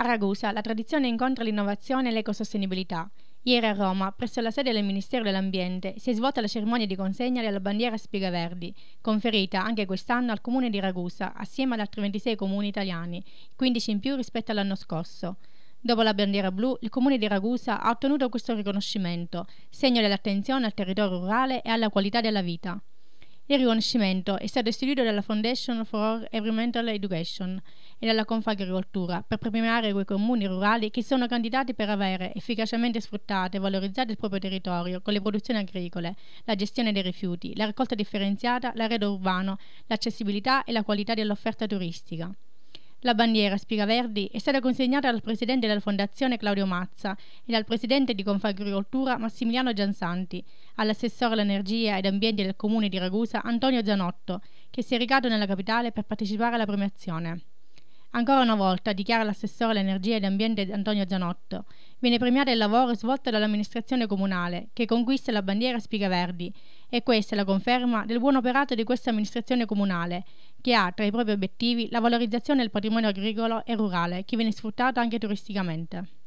A Ragusa la tradizione incontra l'innovazione e l'ecosostenibilità. Ieri a Roma, presso la sede del Ministero dell'Ambiente, si è svolta la cerimonia di consegna della bandiera Spigaverdi, conferita anche quest'anno al comune di Ragusa, assieme ad altri 26 comuni italiani, 15 in più rispetto all'anno scorso. Dopo la bandiera blu, il comune di Ragusa ha ottenuto questo riconoscimento, segno dell'attenzione al territorio rurale e alla qualità della vita. Il riconoscimento è stato istituito dalla Foundation for Environmental Education e dalla Confagricoltura per premiare quei comuni rurali che sono candidati per avere efficacemente sfruttato e valorizzato il proprio territorio con le produzioni agricole, la gestione dei rifiuti, la raccolta differenziata, l'arredo urbano, l'accessibilità e la qualità dell'offerta turistica. La bandiera, spiega Verdi, è stata consegnata dal presidente della Fondazione Claudio Mazza e dal presidente di Confagricoltura Massimiliano Giansanti, all'assessore all'energia ed ambiente del comune di Ragusa Antonio Zanotto, che si è recato nella capitale per partecipare alla premiazione. Ancora una volta, dichiara l'assessore all'energia ed ambiente Antonio Zanotto, viene premiato il lavoro svolto dall'amministrazione comunale, che conquista la bandiera Spiga Verdi. e questa è la conferma del buon operato di questa amministrazione comunale, che ha tra i propri obiettivi la valorizzazione del patrimonio agricolo e rurale, che viene sfruttato anche turisticamente.